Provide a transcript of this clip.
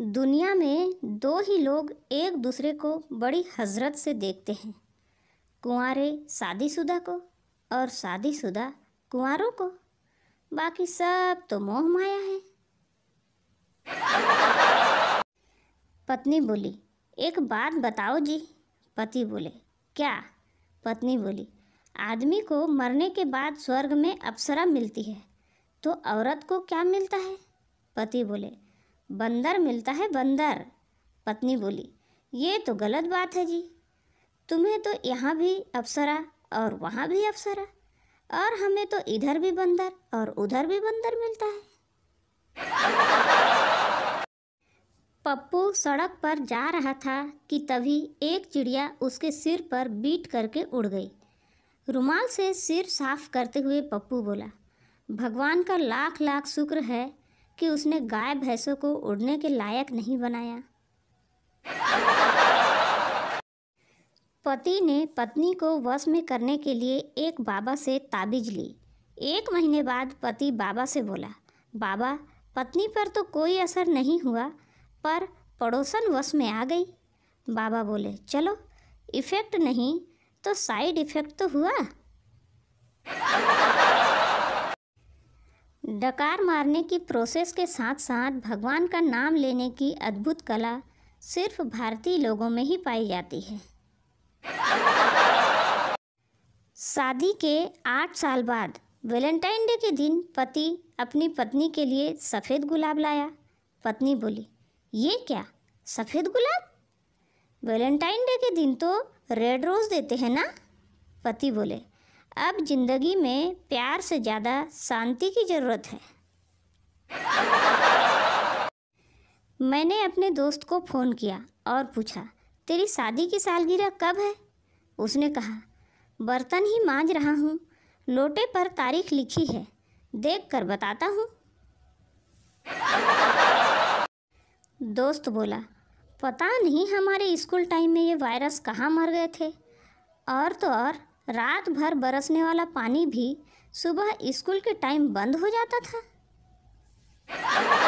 दुनिया में दो ही लोग एक दूसरे को बड़ी हजरत से देखते हैं कुंवारे शादीशुदा को और शादीशुदा कुंवारों को बाकी सब तो मोह माया है पत्नी बोली एक बात बताओ जी पति बोले क्या पत्नी बोली आदमी को मरने के बाद स्वर्ग में अप्सरा मिलती है तो औरत को क्या मिलता है पति बोले बंदर मिलता है बंदर पत्नी बोली ये तो गलत बात है जी तुम्हें तो यहाँ भी अप्सरा और वहाँ भी अप्सरा और हमें तो इधर भी बंदर और उधर भी बंदर मिलता है पप्पू सड़क पर जा रहा था कि तभी एक चिड़िया उसके सिर पर बीट करके उड़ गई रुमाल से सिर साफ करते हुए पप्पू बोला भगवान का लाख लाख शुक्र है कि उसने गाय भैंसों को उड़ने के लायक नहीं बनाया पति ने पत्नी को वश में करने के लिए एक बाबा से ताबीज ली एक महीने बाद पति बाबा से बोला बाबा पत्नी पर तो कोई असर नहीं हुआ पर पड़ोसन वश में आ गई बाबा बोले चलो इफ़ेक्ट नहीं तो साइड इफ़ेक्ट तो हुआ डकार मारने की प्रोसेस के साथ साथ भगवान का नाम लेने की अद्भुत कला सिर्फ भारतीय लोगों में ही पाई जाती है शादी के आठ साल बाद वेलेंटाइन डे के दिन पति अपनी पत्नी के लिए सफ़ेद गुलाब लाया पत्नी बोली ये क्या सफ़ेद गुलाब वेलेंटाइन डे के दिन तो रेड रोज़ देते हैं ना पति बोले अब जिंदगी में प्यार से ज़्यादा शांति की ज़रूरत है मैंने अपने दोस्त को फ़ोन किया और पूछा तेरी शादी की सालगिरह कब है उसने कहा बर्तन ही मांज रहा हूँ लोटे पर तारीख लिखी है देख कर बताता हूँ दोस्त बोला पता नहीं हमारे स्कूल टाइम में ये वायरस कहाँ मर गए थे और तो और रात भर बरसने वाला पानी भी सुबह स्कूल के टाइम बंद हो जाता था